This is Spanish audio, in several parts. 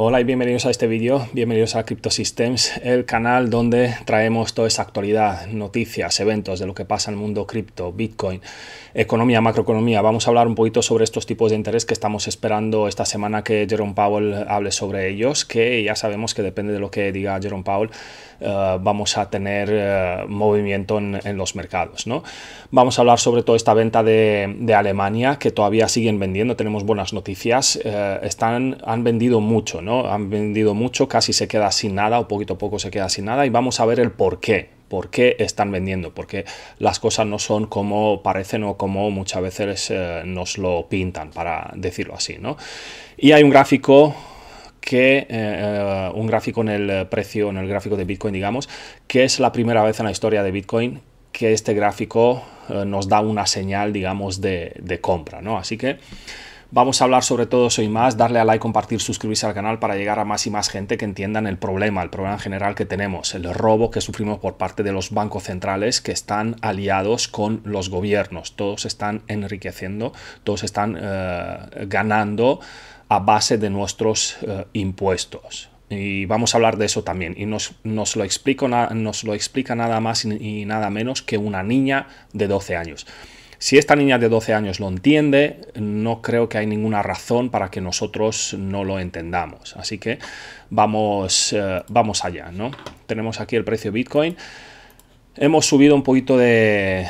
Hola y bienvenidos a este vídeo, bienvenidos a systems el canal donde traemos toda esa actualidad, noticias, eventos de lo que pasa en el mundo cripto, Bitcoin, economía, macroeconomía. Vamos a hablar un poquito sobre estos tipos de interés que estamos esperando esta semana que Jerome Powell hable sobre ellos, que ya sabemos que depende de lo que diga Jerome Powell, eh, vamos a tener eh, movimiento en, los mercados. ¿no? Vamos a hablar sobre toda esta venta de, Alemania, que todavía siguen vendiendo, tenemos buenas noticias, eh, están, han vendido mucho. Han vendido mucho, casi se queda sin nada o poquito a poco se queda sin nada y vamos a ver el por qué. ¿Por qué están vendiendo? Porque las cosas no son como parecen o como muchas veces eh, nos lo pintan, para decirlo así, ¿no? Y hay un gráfico que eh, eh, un gráfico en el precio, en el gráfico de Bitcoin, digamos, que es la primera vez en la historia de Bitcoin que este gráfico nos da una señal, digamos, de, de compra, ¿no? Así que Vamos a hablar sobre todo eso y más, darle a like, compartir, suscribirse al canal para llegar a más y más gente que entiendan el problema, el problema general que tenemos, el robo que sufrimos por parte de los bancos centrales que están aliados con los gobiernos. Todos están enriqueciendo, todos están eh, ganando a base de nuestros eh, impuestos. Y vamos a hablar de eso también. Y nos, nos lo, explico, nos lo explica nada más y nada menos que una niña de 12 años. Si esta niña de 12 años lo entiende, no creo que hay ninguna razón para que nosotros no lo entendamos. Así que vamos, eh, vamos allá, ¿no? Tenemos aquí el precio Bitcoin. Hemos subido un poquito de,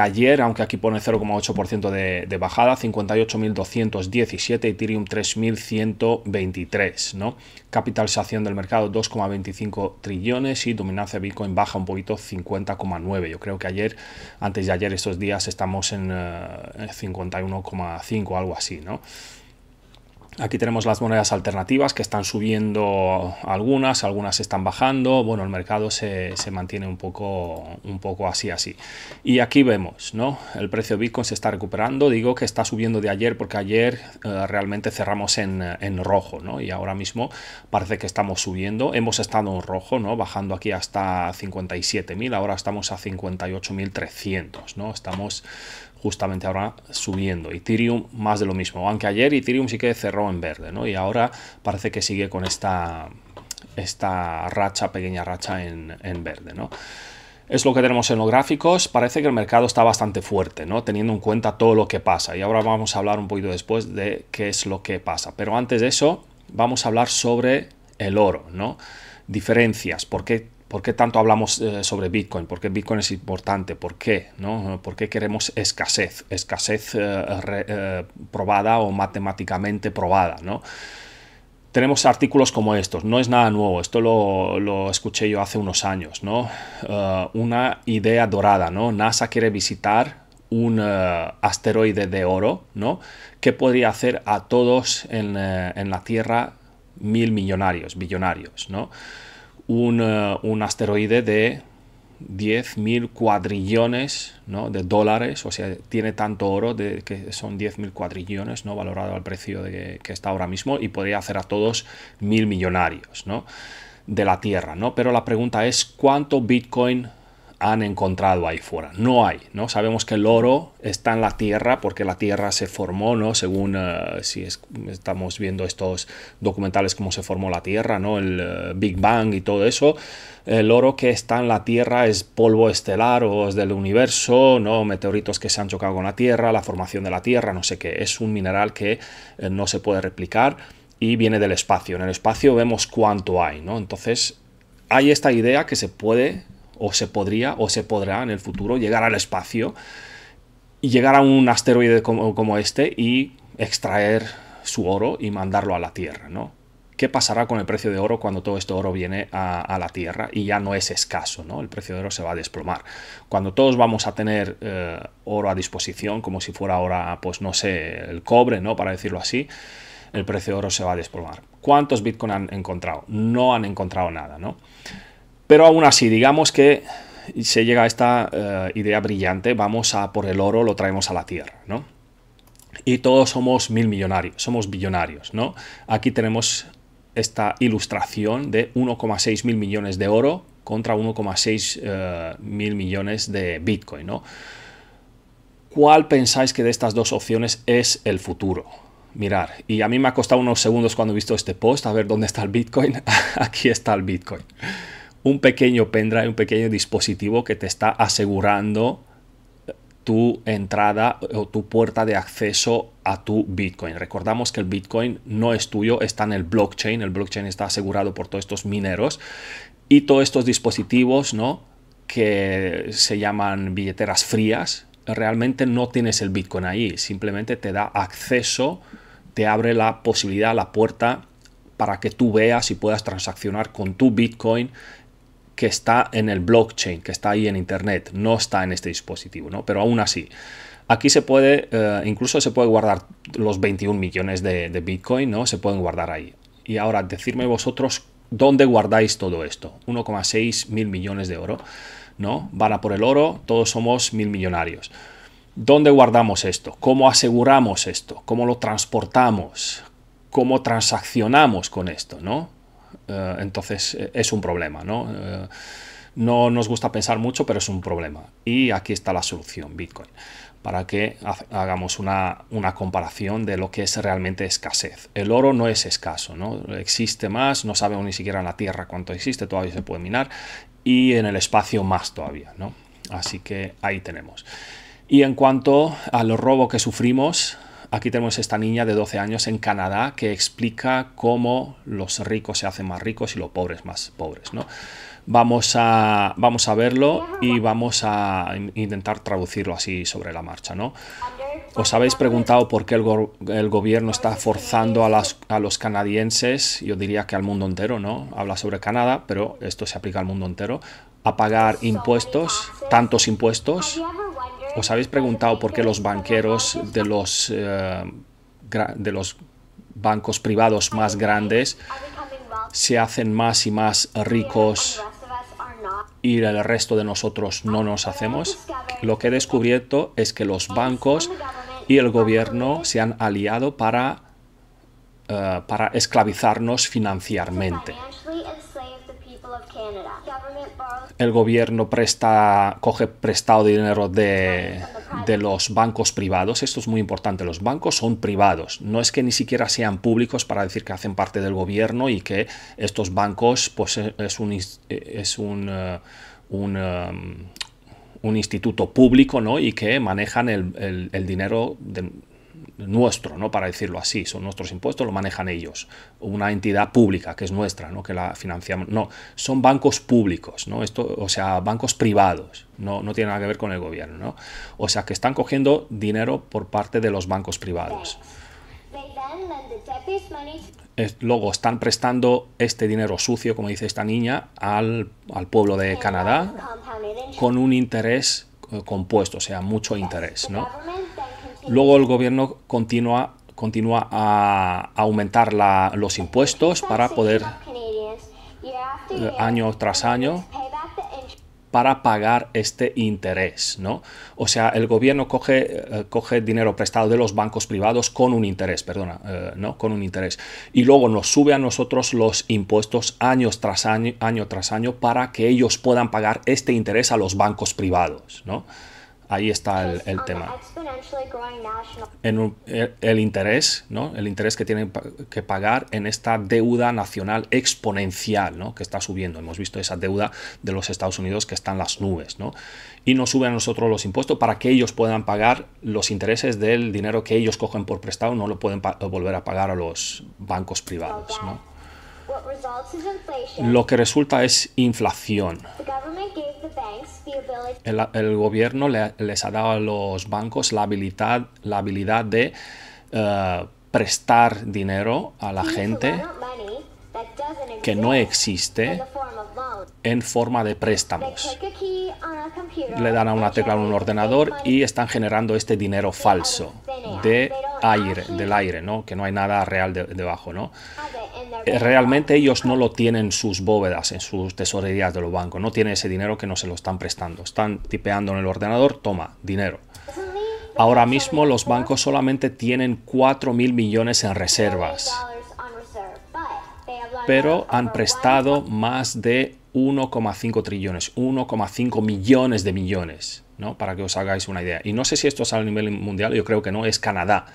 ayer, aunque aquí pone 0,8% de, de, bajada, 58.217, Ethereum 3.123, ¿no? Capitalización del mercado 2,25 trillones y dominancia Bitcoin baja un poquito 50,9. Yo creo que ayer, antes de ayer, estos días estamos en 51,5 eh, 51,5, algo así, ¿no? Aquí tenemos las monedas alternativas que están subiendo algunas, algunas están bajando. Bueno, el mercado se, mantiene un poco, un poco así, así. Y aquí vemos, ¿no? El precio de Bitcoin se está recuperando. Digo que está subiendo de ayer porque ayer eh, realmente cerramos en, en, rojo, ¿no? Y ahora mismo parece que estamos subiendo. Hemos estado en rojo, ¿no? Bajando aquí hasta 57.000. Ahora estamos a 58.300, ¿no? Estamos justamente ahora subiendo. Ethereum más de lo mismo, aunque ayer Ethereum sí que cerró en verde, ¿no? Y ahora parece que sigue con esta, esta racha, pequeña racha en, verde, ¿no? es lo que tenemos en los gráficos. Parece que el mercado está bastante fuerte, ¿no? Teniendo en cuenta todo lo que pasa. Y ahora vamos a hablar un poquito después de qué es lo que pasa. Pero antes de eso, vamos a hablar sobre el oro, ¿no? Diferencias, por qué ¿Por qué tanto hablamos eh, sobre Bitcoin? ¿Por qué Bitcoin es importante? ¿Por qué? ¿no? ¿Por qué queremos escasez? Escasez eh, eh, probada o matemáticamente probada, ¿no? tenemos artículos como estos, no es nada nuevo, esto lo, escuché yo hace unos años, ¿no? una idea dorada, ¿no? NASA quiere visitar un asteroide de oro, ¿no? Que podría hacer a todos en, en la Tierra mil millonarios, billonarios, ¿no? Eh, un, asteroide de 10.000 cuadrillones de dólares, o sea, tiene tanto oro de, que son 10.000 cuadrillones, ¿no? valorado al precio de que, está ahora mismo, y podría hacer a todos mil millonarios de la Tierra. ¿no? Pero la pregunta es, ¿cuánto Bitcoin han encontrado ahí fuera. No hay, ¿no? Sabemos que el oro está en la Tierra porque la Tierra se formó, ¿no? Según eh, si estamos viendo estos documentales cómo se formó la Tierra, ¿no? El eh, Big Bang y todo eso. El oro que está en la Tierra es polvo estelar o es del universo, ¿no? Meteoritos que se han chocado con la Tierra, la formación de la Tierra, no sé qué. Es un mineral que eh, no se puede replicar y viene del espacio. En el espacio vemos cuánto hay, ¿no? Entonces hay esta idea que se puede o se podría o se podrá en el futuro llegar al espacio y llegar a un asteroide como, este y extraer su oro y mandarlo a la Tierra, ¿no? ¿Qué pasará con el precio de oro cuando todo este oro viene a, la Tierra y ya no es escaso? ¿no? El precio de oro se va a desplomar. Cuando todos vamos a tener eh, oro a disposición, como si fuera ahora, pues no sé, el cobre, ¿no? Para decirlo así, el precio de oro se va a desplomar. ¿Cuántos Bitcoin han encontrado? No han encontrado nada, ¿no? Pero aún así, digamos que se llega a esta eh, idea brillante, vamos a por el oro, lo traemos a la tierra, ¿no? Y todos somos mil millonarios, somos billonarios, ¿no? Aquí tenemos esta ilustración de 1,6 mil millones de oro contra 1,6 eh, mil millones de Bitcoin, ¿no? ¿Cuál pensáis que de estas dos opciones es el futuro? Mirar, y a mí me ha costado unos segundos cuando he visto este post, a ver dónde está el Bitcoin. Aquí está el Bitcoin un pequeño pendrive, un pequeño dispositivo que te está asegurando tu entrada o tu puerta de acceso a tu Bitcoin. Recordamos que el Bitcoin no es tuyo, está en el blockchain, el blockchain está asegurado por todos estos mineros y todos estos dispositivos, ¿no? que se llaman billeteras frías, realmente no tienes el Bitcoin ahí, simplemente te da acceso, te abre la posibilidad, la puerta para que tú veas y puedas transaccionar con tu Bitcoin que está en el blockchain, que está ahí en Internet, no está en este dispositivo, ¿no? Pero aún así, aquí se puede, eh, incluso se puede guardar los 21 millones de, Bitcoin, ¿no? Se pueden guardar ahí. Y ahora, decirme vosotros ¿Dónde guardáis todo esto? 1,6 mil millones de oro, ¿no? Van a por el oro, todos somos mil millonarios. ¿Dónde guardamos esto? ¿Cómo aseguramos esto? ¿Cómo lo transportamos? ¿Cómo transaccionamos con esto, no? Eh, entonces eh, es un problema, ¿no? Eh, no nos gusta pensar mucho, pero es un problema. Y aquí está la solución, Bitcoin, para que hagamos una, una, comparación de lo que es realmente escasez. El oro no es escaso, ¿no? Existe más, no sabemos ni siquiera en la Tierra cuánto existe, todavía se puede minar, y en el espacio más todavía, ¿no? Así que ahí tenemos. Y en cuanto a los robo que sufrimos, Aquí tenemos esta niña de 12 años en Canadá que explica cómo los ricos se hacen más ricos y los pobres más pobres, ¿no? Vamos a, vamos a verlo y vamos a intentar traducirlo así sobre la marcha, ¿no? Os habéis preguntado por qué el, gobierno está forzando a, a los canadienses, yo diría que al mundo entero, ¿no? Habla sobre Canadá, pero esto se aplica al mundo entero, a pagar impuestos, tantos impuestos? ¿Os habéis preguntado por qué los banqueros de los, eh, de los bancos privados más grandes se hacen más y más ricos y el resto de nosotros no nos hacemos? Lo que he descubierto es que los bancos y el gobierno se han aliado para, eh, para esclavizarnos financieramente el gobierno presta, coge prestado dinero de, los bancos privados. Esto es muy importante. Los bancos son privados. No es que ni siquiera sean públicos para decir que hacen parte del gobierno y que estos bancos pues, eh, es un, eh, es un, eh, un, instituto público ¿no? y que manejan el, el dinero de nuestro, ¿no? para decirlo así, son nuestros impuestos, lo manejan ellos, una entidad pública que es nuestra, ¿no? que la financiamos, no, son bancos públicos, ¿no? Esto, o sea, bancos privados, no, no tiene nada que ver con el gobierno, ¿no? o sea que están cogiendo dinero por parte de los bancos privados. luego están prestando este dinero sucio, como dice esta niña, al, al pueblo de Canadá con un interés eh, compuesto, o sea, mucho interés. ¿no? Luego el gobierno continúa, continúa a aumentar los impuestos para poder, eh, año tras año, para pagar este interés, ¿no? O sea, el gobierno coge, eh, coge dinero prestado de los bancos privados con un interés, perdona, eh, ¿no? Con un interés. Y luego nos sube a nosotros los impuestos año tras año, año tras año para que ellos puedan pagar este interés a los bancos privados, ¿no? ahí está el, tema. En el, interés, ¿no? El interés que tienen que pagar en esta deuda nacional exponencial, ¿no? Que está subiendo. Hemos visto esa deuda de los Estados Unidos que está en las nubes, Y nos suben a nosotros los impuestos para que ellos puedan pagar los intereses del dinero que ellos cogen por prestado, no lo pueden volver a pagar a los bancos privados, ¿no? Lo que resulta es inflación. El, gobierno les ha dado a los bancos la habilidad, la habilidad de eh, prestar dinero a la gente que no existe en forma de préstamos. Le dan a una tecla en un ordenador y están generando este dinero falso de aire, del aire, ¿no? Que no hay nada real debajo, ¿no? Eh, realmente ellos no lo tienen sus bóvedas, en sus tesorerías de los bancos, no tienen ese dinero que no se lo están prestando, están tipeando en el ordenador, toma, dinero. Ahora mismo los bancos solamente tienen 4 mil millones en reservas, pero han prestado más de 1,5 trillones, 1,5 millones de millones, ¿no? Para que os hagáis una idea. Y no sé si esto es a nivel mundial, yo creo que no, es Canadá.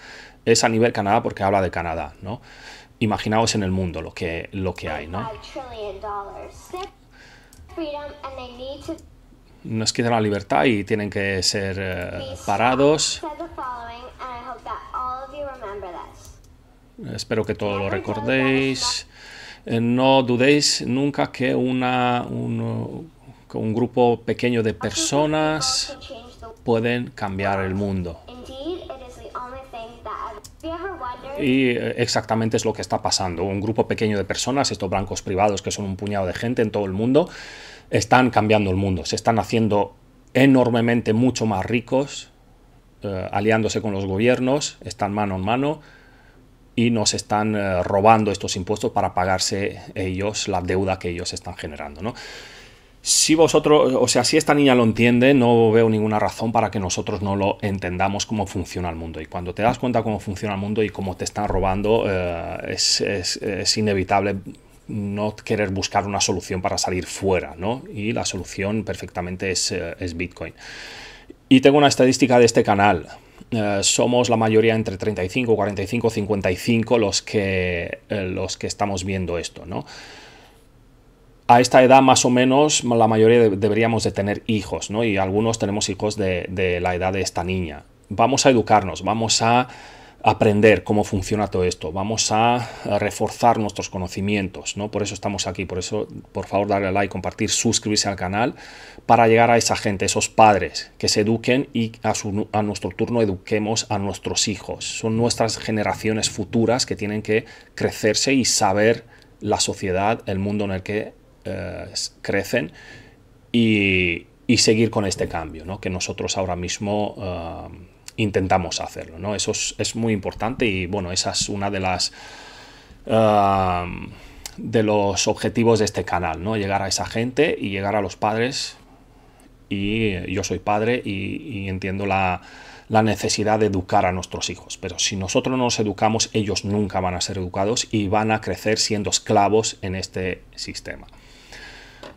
Es a nivel Canadá porque habla de Canadá, ¿no? imaginaos en el mundo lo que, lo que hay, ¿no? Nos quitan la libertad y tienen que ser eh, parados. Espero que todo lo recordéis. Eh, no dudéis nunca que, una, que un grupo pequeño de personas pueden cambiar el mundo. Y eh, eh, exactamente es lo que está pasando. Un grupo pequeño de personas, estos blancos privados que son un puñado de gente en todo el mundo, están cambiando el mundo, se están haciendo enormemente mucho más ricos, eh, aliándose con los gobiernos, están mano en mano y nos están robando estos impuestos para pagarse ellos la deuda que ellos están generando. ¿no? si vosotros, o sea, si esta niña lo entiende, no veo ninguna razón para que nosotros no lo entendamos cómo funciona el mundo. Y cuando te das cuenta cómo funciona el mundo y cómo te están robando, eh, es, inevitable no querer buscar una solución para salir fuera, ¿no? Y la solución perfectamente es, eh, Bitcoin. Y tengo una estadística de este canal. Eh, somos la mayoría entre 35, 45, 55 los que, los que estamos viendo esto, ¿no? a esta edad más o menos la mayoría deberíamos de tener hijos, ¿no? Y algunos tenemos hijos de, la edad de esta niña. Vamos a educarnos, vamos a aprender cómo funciona todo esto, vamos a, reforzar nuestros conocimientos, ¿no? Por eso estamos aquí, por eso por favor darle like, compartir, suscribirse al canal para llegar a esa gente, esos padres que se eduquen y a, a nuestro turno eduquemos a nuestros hijos. Son nuestras generaciones futuras que tienen que crecerse y saber la sociedad, el mundo en el que eh, crecen y, seguir con este cambio, ¿no? que nosotros ahora mismo eh, intentamos hacerlo. ¿no? Eso es, muy importante y bueno, esa es una de las... Eh, de los objetivos de este canal, ¿no? Llegar a esa gente y llegar a los padres. Y yo soy padre y, entiendo la, la necesidad de educar a nuestros hijos. Pero si nosotros no nos educamos, ellos nunca van a ser educados y van a crecer siendo esclavos en este sistema.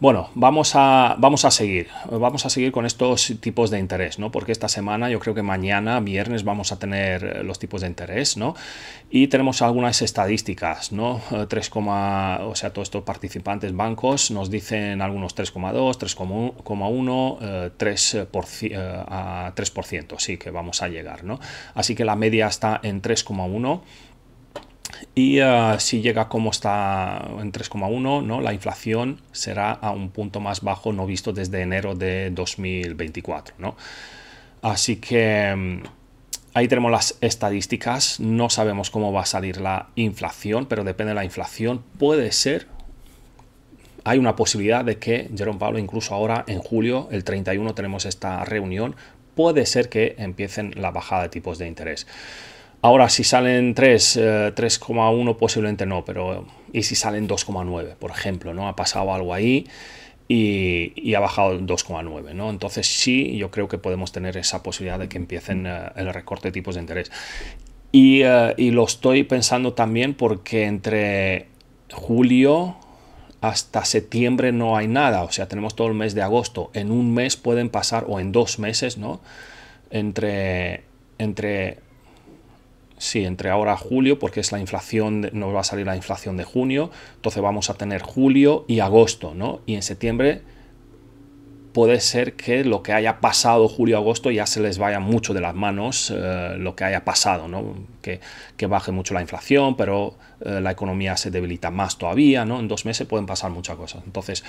Bueno, vamos a, vamos a seguir, vamos a seguir con estos tipos de interés, ¿no? Porque esta semana, yo creo que mañana, viernes, vamos a tener eh, los tipos de interés, ¿no? Y tenemos algunas estadísticas, ¿no? 3, eh, o sea, todos estos participantes bancos nos dicen algunos 3,2, 3,1, 3%, 3%, sí que vamos a llegar, ¿no? Así que la media está en 3,1 y ah, si llega como está en 3,1, ¿no? la inflación será a un punto más bajo no visto desde enero de 2024. Así que mm, ahí tenemos las estadísticas. No sabemos cómo va a salir la inflación, pero depende de la inflación. Puede ser, hay una posibilidad de que Jerome Pablo, incluso ahora en julio, el 31, tenemos esta reunión. Puede ser que empiecen la bajada de tipos de interés. Ahora, si salen 3, 3,1 eh, posiblemente no, pero y si salen 2,9, por ejemplo, ¿no? Ha pasado algo ahí y, ha bajado 2,9, ¿no? Entonces sí, yo creo que podemos tener esa posibilidad de que empiecen eh, el recorte de tipos de interés. Y, eh, y lo estoy pensando también porque entre julio hasta septiembre no hay nada, o sea, tenemos todo el mes de agosto. En un mes pueden pasar, o en dos meses, ¿no? Entre, entre Sí, entre ahora y julio, porque es la inflación, nos va a salir la inflación de junio, entonces vamos a tener julio y agosto, ¿no? Y en septiembre puede ser que lo que haya pasado julio-agosto ya se les vaya mucho de las manos eh, lo que haya pasado, ¿no? que, baje mucho la inflación, pero eh, la economía se debilita más todavía, ¿no? en dos meses pueden pasar muchas cosas. Entonces,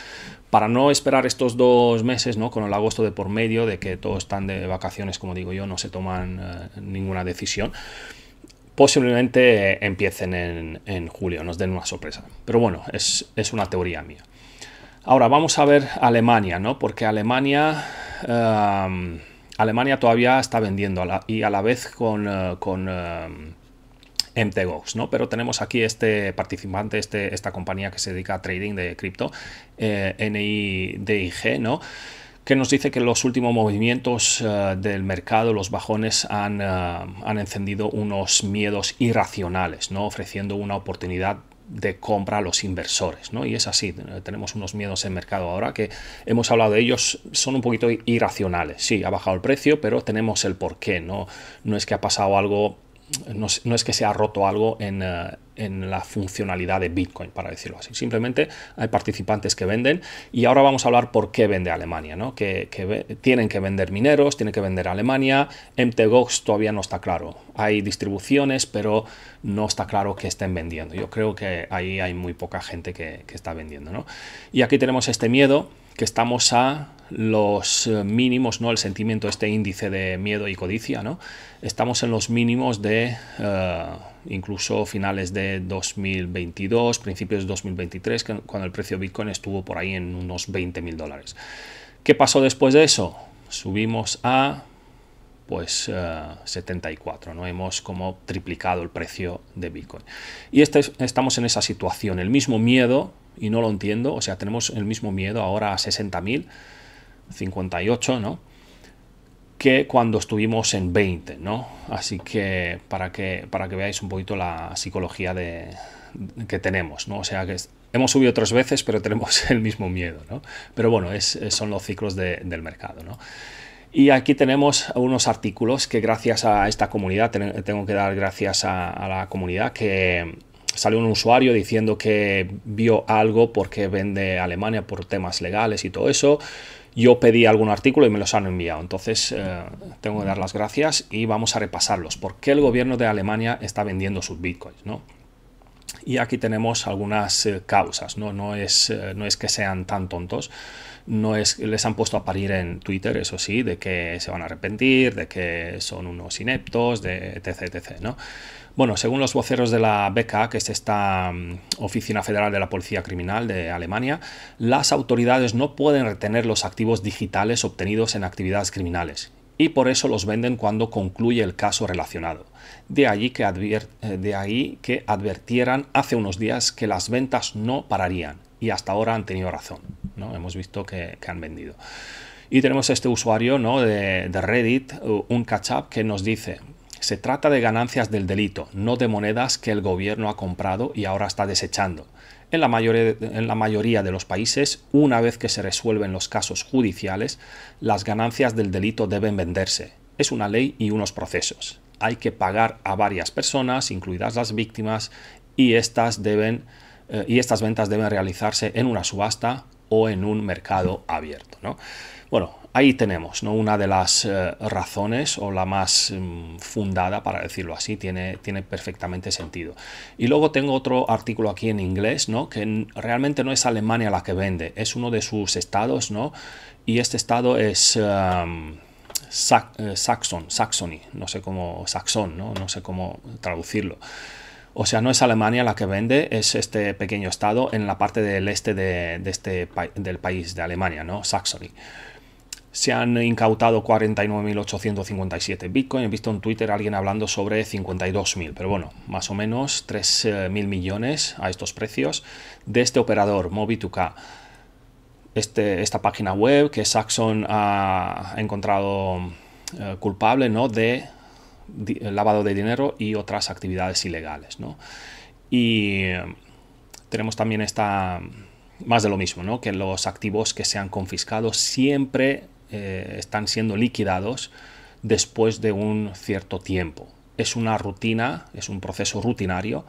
para no esperar estos dos meses, ¿no? con el agosto de por medio, de que todos están de vacaciones, como digo yo, no se toman eh, ninguna decisión posiblemente empiecen en, julio, nos den una sorpresa. Pero bueno, es, es, una teoría mía. Ahora vamos a ver Alemania, ¿no? Porque Alemania, em, Alemania todavía está vendiendo la, y a la vez con, eh, em, ¿no? Pero tenemos aquí este participante, este, esta compañía que se dedica a trading de cripto, eh, NIDIG, ¿no? que nos dice que los últimos movimientos eh, del mercado, los bajones, eh, han, encendido unos miedos irracionales, ¿no? ofreciendo una oportunidad de compra a los inversores, ¿no? Y es así, eh, tenemos unos miedos en mercado ahora que hemos hablado de ellos, son un poquito irracionales. Sí, ha bajado el precio, pero tenemos el porqué, ¿no? No es que ha pasado algo no, es que se ha roto algo eh, en, la funcionalidad de Bitcoin, para decirlo así. Simplemente hay participantes que venden y ahora vamos a hablar por qué vende Alemania, ¿no? Que, tienen que vender mineros, tienen que vender Alemania. MTGOX todavía no está claro. Hay distribuciones, pero no está claro que estén vendiendo. Yo creo que ahí hay muy poca gente que, está vendiendo, Y aquí tenemos este miedo que estamos a los eh, mínimos, ¿no? El sentimiento, este índice de miedo y codicia, ¿no? Estamos en los mínimos de eh, incluso finales de 2022, principios de 2023, cuando el precio de Bitcoin estuvo por ahí en unos 20 mil dólares. ¿Qué pasó después de eso? Subimos a pues 74, eh, ¿no? Hemos como triplicado el precio de Bitcoin. Y este, estamos en esa situación, el mismo miedo y no lo entiendo. O sea, tenemos el mismo miedo ahora a 60.000, 58, ¿no? Que cuando estuvimos en 20, ¿no? Así que para que, para que veáis un poquito la psicología de, que tenemos, ¿no? O sea, que hemos subido otras veces, pero tenemos el mismo miedo, ¿no? Pero bueno, son los ciclos del mercado, ¿no? Y aquí tenemos unos artículos que gracias a esta comunidad, tengo que dar gracias a la comunidad que sale un usuario diciendo que vio algo porque vende Alemania por temas legales y todo eso. Yo pedí algún artículo y me los han enviado. Entonces eh, tengo que dar las gracias y vamos a repasarlos. ¿Por qué el gobierno de Alemania está vendiendo sus bitcoins? Y aquí tenemos algunas eh, causas. ¿no? No, es, eh, no es que sean tan tontos no es les han puesto a parir en Twitter, eso sí, de que se van a arrepentir, de que son unos ineptos, de etc, etc, ¿no? Bueno, según los voceros de la BECA, que es esta mm, Oficina Federal de la Policía Criminal de Alemania, las autoridades no pueden retener los activos digitales obtenidos en actividades criminales y por eso los venden cuando concluye el caso relacionado. De allí que, eh, ahí que advirtieran hace unos días que las ventas no pararían y hasta ahora han tenido razón. ¿no? Hemos visto que, han vendido. Y tenemos este usuario ¿no? de, de Reddit, un catch-up, que nos dice, se trata de ganancias del delito, no de monedas que el gobierno ha comprado y ahora está desechando. En la, mayoría, en la, mayoría, de los países, una vez que se resuelven los casos judiciales, las ganancias del delito deben venderse. Es una ley y unos procesos. Hay que pagar a varias personas, incluidas las víctimas, y deben, eh, y estas ventas deben realizarse en una subasta o en un mercado abierto. ¿no? Bueno, ahí tenemos ¿no? una de las eh, razones o la más mm, fundada, para decirlo así, tiene, tiene perfectamente sentido. Y luego tengo otro artículo aquí en inglés, ¿no? que realmente no es Alemania la que vende, es uno de sus estados, ¿no? y este estado es... Eh, Saxon, Saxony, no sé cómo, Saxón, ¿no? no sé cómo traducirlo. O sea, no es Alemania la que vende, es este pequeño estado en la parte del este de, este del país de Alemania, ¿no? Saxony. Se han incautado 49.857 Bitcoin. He visto en Twitter alguien hablando sobre 52.000, pero bueno, más o menos 3.000 millones a estos precios de este operador, Mobi2K. Este, esta página web que Saxon ha encontrado eh, culpable ¿no? de lavado de dinero y otras actividades ilegales. ¿no? Y em, tenemos también esta, más de lo mismo, ¿no? que los activos que se han confiscado siempre eh, están siendo liquidados después de un cierto tiempo. Es una rutina, es un proceso rutinario,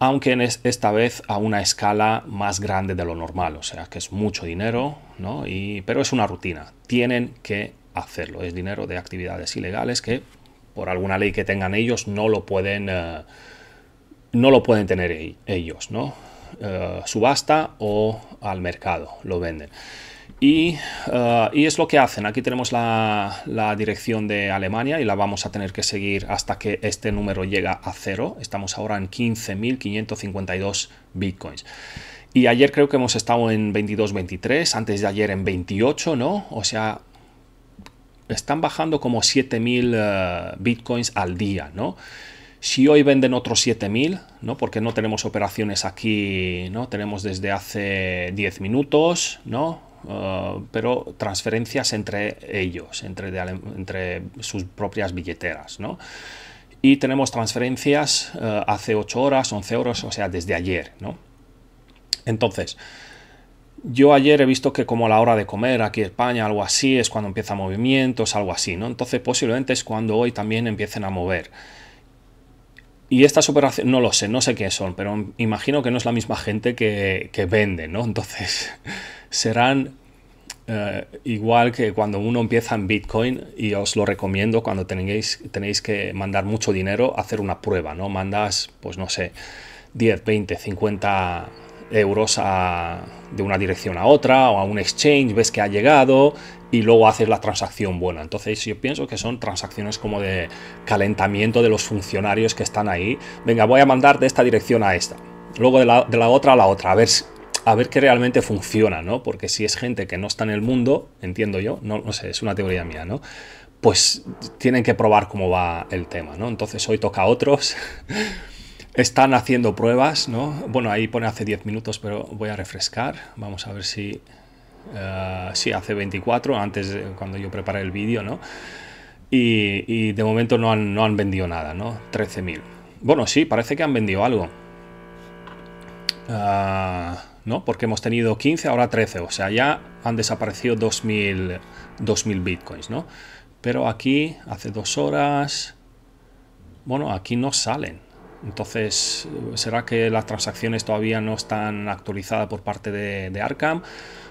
aunque esta vez a una escala más grande de lo normal, o sea que es mucho dinero, ¿no? pero es una rutina, tienen que hacerlo, es dinero de actividades ilegales que por alguna ley que tengan ellos, no lo pueden, eh, no lo pueden tener e-, ellos, ¿no? Eh, subasta o al mercado lo venden. Eh, y, es lo que hacen. Aquí tenemos la, la, dirección de Alemania y la vamos a tener que seguir hasta que este número llega a cero. Estamos ahora en 15.552 bitcoins. Y ayer creo que hemos estado en 23 antes de ayer en 28, ¿no? O sea, están bajando como 7000 eh, bitcoins al día, ¿no? Si hoy venden otros 7000, ¿no? Porque no tenemos operaciones aquí, ¿no? Tenemos desde hace 10 minutos, ¿no? Eh, pero transferencias entre ellos, entre, sus propias billeteras, ¿no? Y tenemos transferencias eh, hace 8 horas, 11 horas, o sea, desde ayer, ¿no? Entonces, yo ayer he visto que como a la hora de comer aquí en España, algo así, es cuando empieza movimientos, algo así, ¿no? Entonces posiblemente es cuando hoy también empiecen a mover. Y estas operaciones, no lo sé, no sé qué son, pero imagino que no es la misma gente que, que vende, ¿no? Entonces serán eh, igual que cuando uno empieza en Bitcoin, y os lo recomiendo cuando tenéis, tenéis que mandar mucho dinero, hacer una prueba, ¿no? Mandas, pues no sé, 10, 20, 50 euros a, de una dirección a otra o a un exchange, ves que ha llegado y luego haces la transacción buena. Entonces yo pienso que son transacciones como de calentamiento de los funcionarios que están ahí. Venga, voy a mandar de esta dirección a esta, luego de la, otra a la otra, a ver a ver qué realmente funciona, ¿no? Porque si es gente que no está en el mundo, entiendo yo, no, no sé, es una teoría mía, ¿no? Pues tienen que probar cómo va el tema, ¿no? Entonces hoy toca a otros Están haciendo pruebas, ¿no? Bueno, ahí pone hace 10 minutos, pero voy a refrescar. Vamos a ver si... Eh, sí, hace 24, antes de, cuando yo preparé el vídeo, ¿no? Y, de momento no han, no han vendido nada, ¿no? 13.000. Bueno, sí, parece que han vendido algo. Eh, ¿No? Porque hemos tenido 15, ahora 13. O sea, ya han desaparecido 2.000, 2000 bitcoins, ¿no? Pero aquí, hace dos horas... Bueno, aquí no salen. Entonces, ¿será que las transacciones todavía no están actualizadas por parte de, Arkham?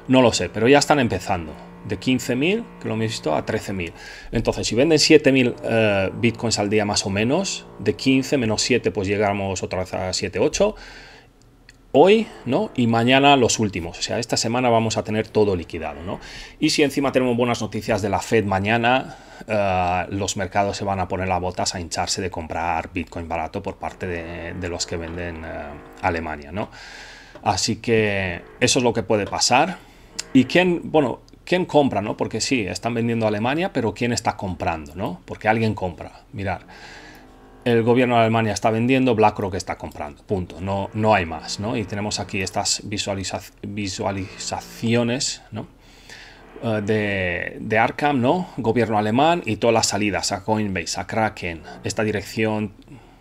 No lo sé, pero ya están empezando. De 15.000, que lo hemos visto, a 13.000. Entonces, si venden 7.000 eh, bitcoins al día más o menos, de 15 menos 7, pues llegamos otra vez a 7, 8 hoy ¿no? y mañana los últimos. O sea, esta semana vamos a tener todo liquidado. ¿no? Y si encima tenemos buenas noticias de la Fed mañana, eh, los mercados se van a poner las botas a hincharse de comprar Bitcoin barato por parte de, los que venden eh, Alemania. ¿no? Así que eso es lo que puede pasar. ¿Y quién, bueno, quién compra? ¿no? Porque sí, están vendiendo Alemania, pero ¿quién está comprando? ¿no? Porque alguien compra. Mirar el gobierno de Alemania está vendiendo, BlackRock está comprando, punto, no, no hay más, ¿no? Y tenemos aquí estas visualizaciones, ¿no? Eh, de, de, Arkham, ¿no? Gobierno alemán y todas las salidas a Coinbase, a Kraken, esta dirección,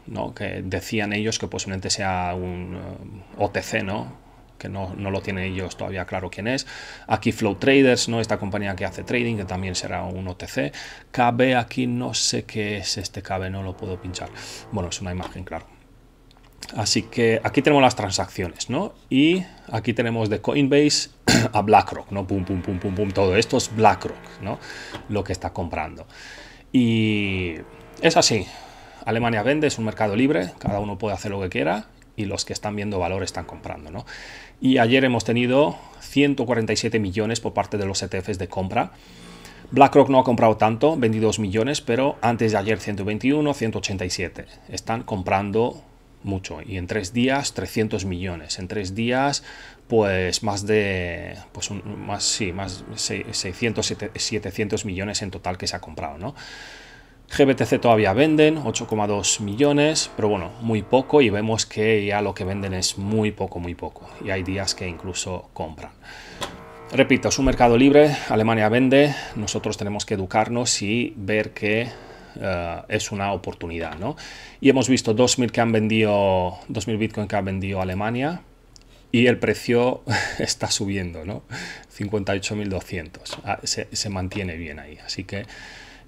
¿no? Que decían ellos que posiblemente sea un eh, OTC, ¿no? que no, lo tienen ellos todavía claro quién es. Aquí Flow Traders, ¿no? Esta compañía que hace trading, que también será un OTC. KB aquí no sé qué es este KB, no lo puedo pinchar. Bueno, es una imagen, claro. Así que aquí tenemos las transacciones, ¿no? Y aquí tenemos de Coinbase a BlackRock, ¿no? Pum, pum, pum, pum, pum. Todo esto es BlackRock, ¿no? Lo que está comprando. Y es así. Alemania vende, es un mercado libre, cada uno puede hacer lo que quiera y los que están viendo valor están comprando. ¿no? Y ayer hemos tenido 147 millones por parte de los ETFs de compra. BlackRock no ha comprado tanto, 22 millones, pero antes de ayer 121, 187. Están comprando mucho y en tres días 300 millones. En tres días, pues más de, pues más, sí, más 600, 700 millones en total que se ha comprado, ¿no? GBTC todavía venden, 8,2 millones, pero bueno, muy poco y vemos que ya lo que venden es muy poco, muy poco. Y hay días que incluso compran. Repito, es un mercado libre, Alemania vende, nosotros tenemos que educarnos y ver que eh, es una oportunidad, ¿no? Y hemos visto 2.000 que han vendido, 2.000 Bitcoin que han vendido Alemania y el precio está subiendo, ¿no? 58.200, ah, se, se mantiene bien ahí, así que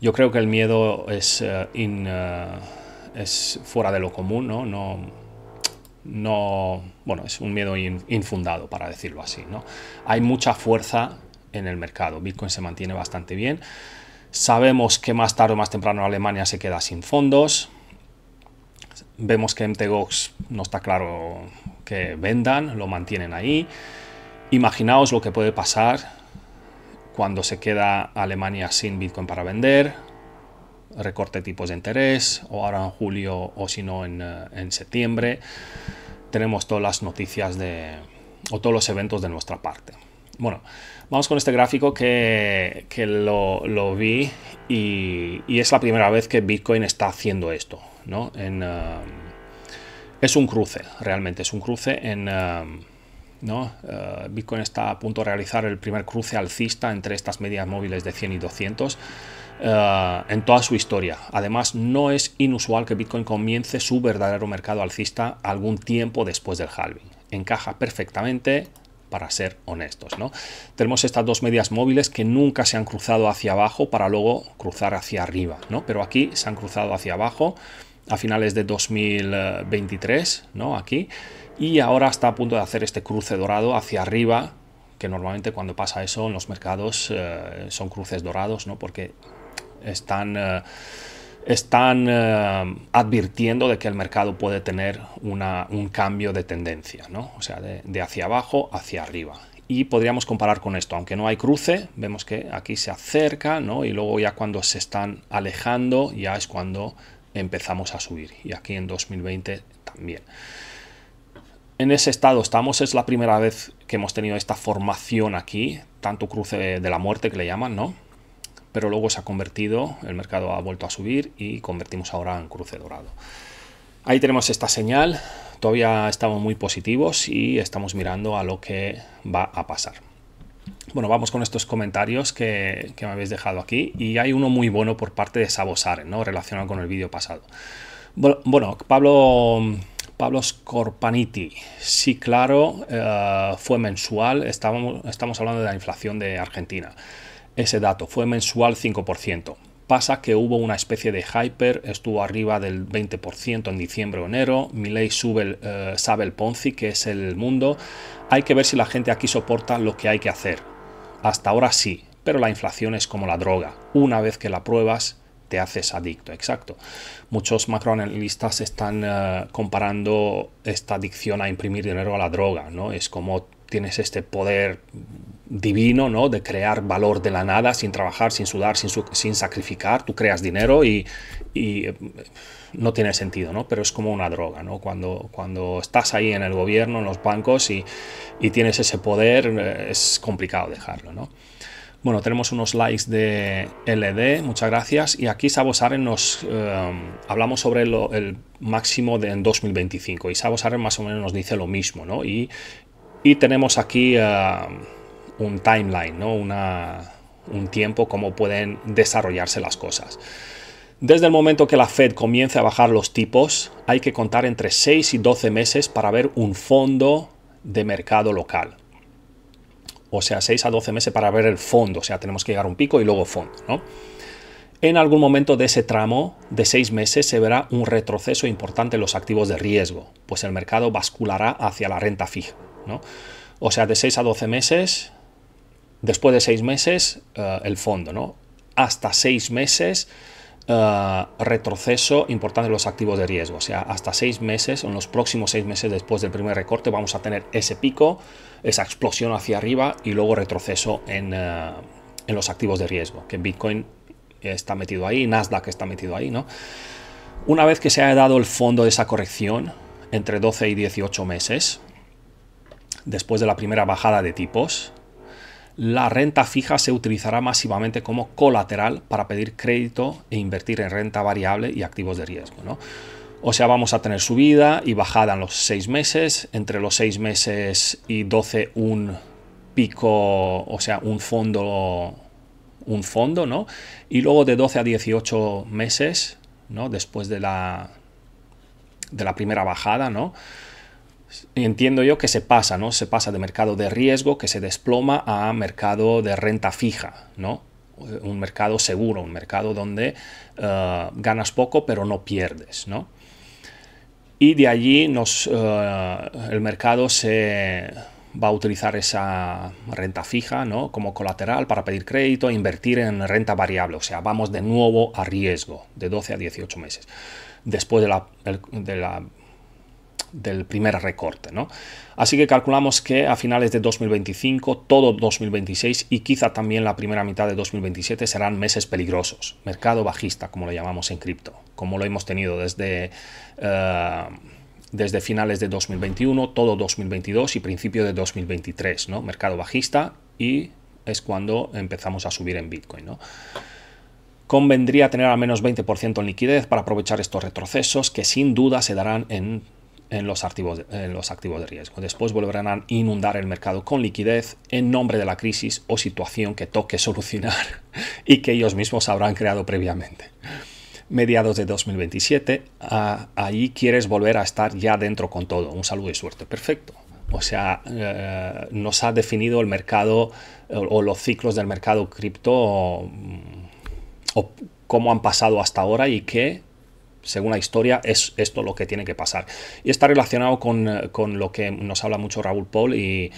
yo creo que el miedo es, eh, eh, es fuera de lo común, ¿no? No, no bueno, es un miedo infundado, para decirlo así, ¿no? Hay mucha fuerza en el mercado. Bitcoin se mantiene bastante bien. Sabemos que más tarde o más temprano Alemania se queda sin fondos. Vemos que MTGOX no está claro que vendan, lo mantienen ahí. Imaginaos lo que puede pasar cuando se queda Alemania sin Bitcoin para vender, recorte tipos de interés, o ahora en julio o si no en, eh, septiembre, tenemos todas las noticias de, o todos los eventos de nuestra parte. Bueno, vamos con este gráfico que, lo, vi y, es la primera vez que Bitcoin está haciendo esto, ¿no? Eh, es un cruce, realmente es un cruce en... Eh, ¿no? Eh, Bitcoin está a punto de realizar el primer cruce alcista entre estas medias móviles de 100 y 200 eh, en toda su historia. Además, no es inusual que Bitcoin comience su verdadero mercado alcista algún tiempo después del halving. Encaja perfectamente para ser honestos. ¿no? Tenemos estas dos medias móviles que nunca se han cruzado hacia abajo para luego cruzar hacia arriba, ¿no? pero aquí se han cruzado hacia abajo a finales de 2023, ¿no? aquí, y ahora está a punto de hacer este cruce dorado hacia arriba, que normalmente cuando pasa eso en los mercados eh, son cruces dorados, ¿no? Porque están, eh, están eh, advirtiendo de que el mercado puede tener una, un cambio de tendencia, ¿no? O sea, de, hacia abajo hacia arriba y podríamos comparar con esto. Aunque no hay cruce, vemos que aquí se acerca, ¿no? Y luego ya cuando se están alejando, ya es cuando empezamos a subir. Y aquí en 2020 también en ese estado estamos, es la primera vez que hemos tenido esta formación aquí, tanto cruce de, la muerte que le llaman, ¿no? Pero luego se ha convertido, el mercado ha vuelto a subir y convertimos ahora en cruce dorado. Ahí tenemos esta señal, todavía estamos muy positivos y estamos mirando a lo que va a pasar. Bueno, vamos con estos comentarios que, me habéis dejado aquí y hay uno muy bueno por parte de Sabosaren, ¿no? Relacionado con el vídeo pasado. bueno Pablo Pablo Scorpaniti. Sí, claro, eh, fue mensual. Estamos, estamos hablando de la inflación de Argentina. Ese dato fue mensual 5%. Pasa que hubo una especie de hyper, estuvo arriba del 20% en diciembre o enero. Milei sube eh, sabe el Ponzi, que es el mundo. Hay que ver si la gente aquí soporta lo que hay que hacer. Hasta ahora sí, pero la inflación es como la droga. Una vez que la pruebas, te haces adicto, exacto. Muchos macroanalistas están eh, comparando esta adicción a imprimir dinero a la droga, ¿no? Es como tienes este poder divino, ¿no? De crear valor de la nada, sin trabajar, sin sudar, sin, sin sacrificar, tú creas dinero y, y, eh, no tiene sentido, ¿no? Pero es como una droga, ¿no? Cuando, cuando estás ahí en el gobierno, en los bancos y, y tienes ese poder, eh, es complicado dejarlo, ¿no? Bueno, tenemos unos likes de LD, muchas gracias. Y aquí Sabo Saren nos eh, hablamos sobre el máximo de, en 2025. Y Sabo Saren más o menos nos dice lo mismo, ¿no? Y, tenemos aquí eh, un timeline, un tiempo, cómo pueden desarrollarse las cosas. Desde el momento que la Fed comience a bajar los tipos, hay que contar entre 6 y 12 meses para ver un fondo de mercado local o sea, 6 a 12 meses para ver el fondo, o sea, tenemos que llegar a un pico y luego fondo, ¿no? En algún momento de ese tramo de 6 meses se verá un retroceso importante en los activos de riesgo, pues el mercado basculará hacia la renta fija, ¿no? O sea, de 6 a 12 meses, después de 6 meses, eh, el fondo, ¿no? Hasta 6 meses eh, retroceso importante en los activos de riesgo. O sea, hasta seis meses, en los próximos seis meses después del primer recorte, vamos a tener ese pico, esa explosión hacia arriba y luego retroceso en, eh, los activos de riesgo, que Bitcoin está metido ahí, Nasdaq está metido ahí, ¿no? Una vez que se haya dado el fondo de esa corrección, entre 12 y 18 meses, después de la primera bajada de tipos, la renta fija se utilizará masivamente como colateral para pedir crédito e invertir en renta variable y activos de riesgo. ¿no? O sea, vamos a tener subida y bajada en los seis meses, entre los seis meses y 12 un pico, o sea, un fondo, un fondo, ¿no? Y luego de 12 a 18 meses, ¿no? Después de la, de la primera bajada, ¿no? entiendo yo que se pasa, ¿no? Se pasa de mercado de riesgo que se desploma a mercado de renta fija, ¿no? Un mercado seguro, un mercado donde eh, ganas poco pero no pierdes, ¿no? Y de allí nos, eh, el mercado se va a utilizar esa renta fija ¿no? como colateral para pedir crédito e invertir en renta variable. O sea, vamos de nuevo a riesgo de 12 a 18 meses. Después de de la del primer recorte. ¿no? Así que calculamos que a finales de 2025, todo 2026 y quizá también la primera mitad de 2027 serán meses peligrosos. Mercado bajista, como lo llamamos en cripto, como lo hemos tenido desde... Eh, desde finales de 2021, todo 2022 y principio de 2023, ¿no? Mercado bajista y es cuando empezamos a subir en Bitcoin, ¿no? Convendría tener al menos 20% en liquidez para aprovechar estos retrocesos que sin duda se darán en en los, activos, en los activos de riesgo. Después volverán a inundar el mercado con liquidez en nombre de la crisis o situación que toque solucionar y que ellos mismos habrán creado previamente. Mediados de 2027, ahí quieres volver a estar ya dentro con todo. Un saludo y suerte. Perfecto. O sea, eh, nos ha definido el mercado eh, o, los ciclos del mercado cripto mm, o cómo han pasado hasta ahora y qué según la historia, es esto lo que tiene que pasar. Y está relacionado con, lo que nos habla mucho Raúl Paul y,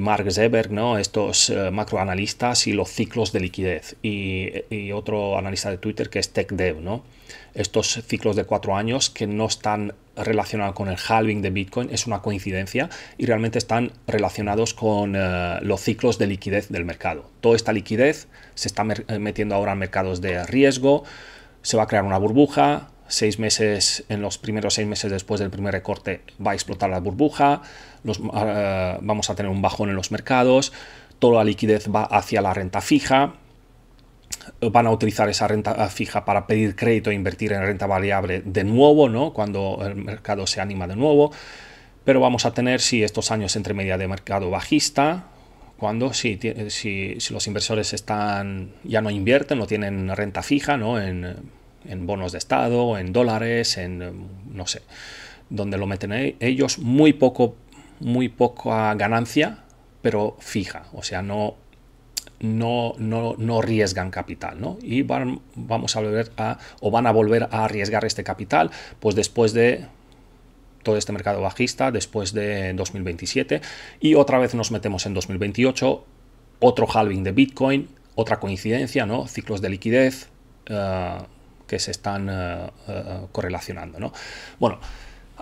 Mark Zeberg, ¿no? estos eh, macroanalistas y los ciclos de liquidez. Y, otro analista de Twitter que es TechDev, ¿no? estos ciclos de cuatro años que no están relacionados con el halving de Bitcoin, es una coincidencia y realmente están relacionados con eh, los ciclos de liquidez del mercado. Toda esta liquidez se está metiendo ahora en mercados de riesgo, se va a crear una burbuja, seis meses, en los primeros seis meses después del primer recorte va a explotar la burbuja, ah, vamos a tener un bajón en los mercados, toda la liquidez va hacia la renta fija, van a utilizar esa renta fija para pedir crédito e invertir en renta variable de nuevo, ¿no? Cuando el mercado se anima de nuevo. Pero vamos a tener, si estos años entre media de mercado bajista, cuando si, si, los inversores están, ya no invierten, no tienen renta fija, ¿no? En, en bonos de Estado, en dólares, en eh, no sé, donde lo meten e-, ellos muy poco, muy poca ganancia, pero fija, o sea, no, no, no, no riesgan capital, ¿no? Y van, vamos a volver a, o van a volver a arriesgar este capital, pues después de todo este mercado bajista, después de 2027, y otra vez nos metemos en 2028, otro halving de Bitcoin, otra coincidencia, ¿no? Ciclos de liquidez, eh, que se están eh, eh, correlacionando. ¿no? Bueno,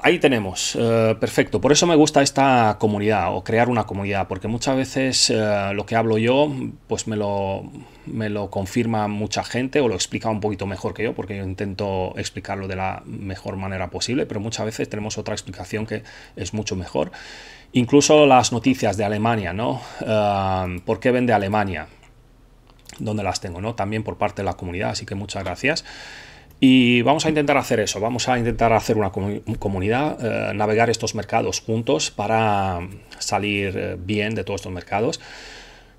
Ahí tenemos, eh, perfecto. Por eso me gusta esta comunidad o crear una comunidad, porque muchas veces lo que hablo yo, pues me lo, me lo confirma mucha gente o lo explica un poquito mejor que yo, porque yo intento explicarlo de la mejor manera posible, pero muchas veces tenemos otra explicación que es mucho mejor. Incluso las noticias de Alemania, ¿no? ¿Por qué vende Alemania? donde las tengo, ¿no? También por parte de la comunidad, así que muchas gracias. Y vamos a intentar hacer eso, vamos a intentar hacer una comunidad, eh, navegar estos mercados juntos para salir eh, bien de todos estos mercados.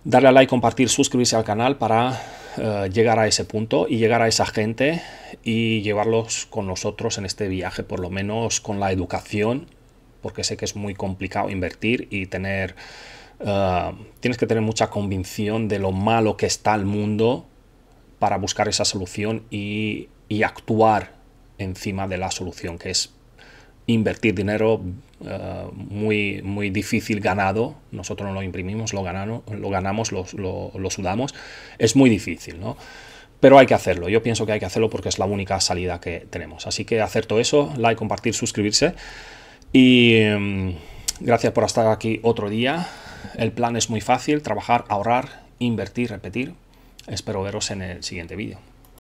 Darle a like, compartir, suscribirse al canal para eh, llegar a ese punto y llegar a esa gente y llevarlos con nosotros en este viaje, por lo menos con la educación, porque sé que es muy complicado invertir y tener Ah, tienes que tener mucha convicción de lo malo que está el mundo para buscar esa solución y, actuar encima de la solución, que es invertir dinero ah, muy, muy difícil ganado. Nosotros no lo imprimimos, lo, lo ganamos, lo, sudamos. Es muy difícil, ¿no? Pero hay que hacerlo. Yo pienso que hay que hacerlo porque es la única salida que tenemos. Así que hacer todo eso, like, compartir, suscribirse. Y mm, gracias por estar aquí otro día. El plan es muy fácil, trabajar, ahorrar, invertir, repetir. Espero veros en el siguiente vídeo.